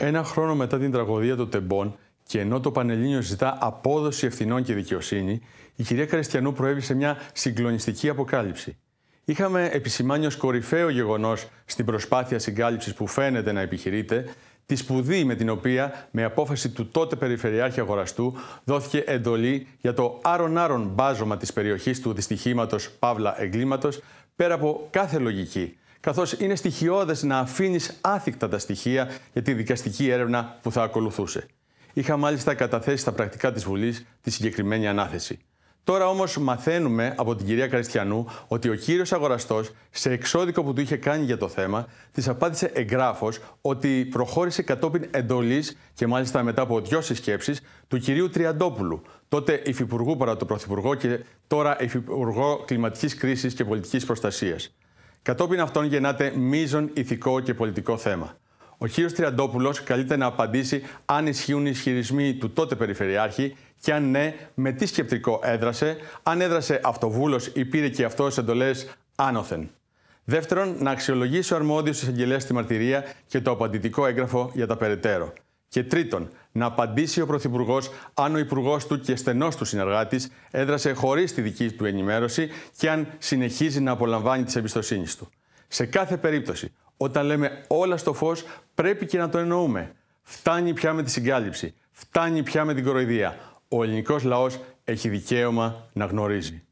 Ένα χρόνο μετά την τραγωδία των Τεμπών και ενώ το Πανελλήνιο ζητά απόδοση ευθυνών και δικαιοσύνη, η κυρία Καριστιανού προέβη σε μια συγκλονιστική αποκάλυψη. Είχαμε επισημάνει ως κορυφαίο γεγονός στην προσπάθεια συγκάλυψης που φαίνεται να επιχειρείται τη σπουδή με την οποία, με απόφαση του τότε Περιφερειάρχη Αγοραστού, δόθηκε εντολή για το άρον-άρον μπάζωμα της περιοχής του δυστυχήματος Παύλα Εγκλήματος πέρα από κάθε λογική καθώς είναι στοιχειώδες να αφήνεις άθικτα τα στοιχεία για τη δικαστική έρευνα που θα ακολουθούσε. Είχα μάλιστα καταθέσει στα πρακτικά της Βουλής τη συγκεκριμένη ανάθεση. Τώρα όμως μαθαίνουμε από την κυρία Καριστιανού ότι ο κύριος αγοραστός, σε εξώδικο που του είχε κάνει για το θέμα, της απάντησε εγγράφο ότι προχώρησε κατόπιν εντολής και μάλιστα μετά από δυο συσκέψεις του κυρίου Τριαντόπουλου, τότε υφυπουργού παρά το πρωθυπουργό και τώρα υφυπουργό κλιματικής κρίσης και πολιτικής προστασίας. Κατόπιν αυτών γεννάται μείζον ηθικό και πολιτικό θέμα. Ο κ. Τριαντόπουλος καλείται να απαντήσει αν ισχύουν οι ισχυρισμοί του τότε Περιφερειάρχη και αν ναι, με τι σκεπτικό έδρασε, αν έδρασε αυτοβούλος ή πήρε και αυτός εντολές άνωθεν. Δεύτερον, να αξιολογήσει ο αρμόδιος εισαγγελέα τη μαρτυρία και το απαντητικό έγγραφο για τα περαιτέρω. Και τρίτον, να απαντήσει ο Πρωθυπουργός αν ο Υπουργός του και στενός του συνεργάτης έδρασε χωρίς τη δική του ενημέρωση και αν συνεχίζει να απολαμβάνει τη εμπιστοσύνης του. Σε κάθε περίπτωση, όταν λέμε όλα στο φως, πρέπει και να το εννοούμε. Φτάνει πια με τη συγκάλυψη. Φτάνει πια με την κοροϊδία. Ο ελληνικός λαός έχει δικαίωμα να γνωρίζει.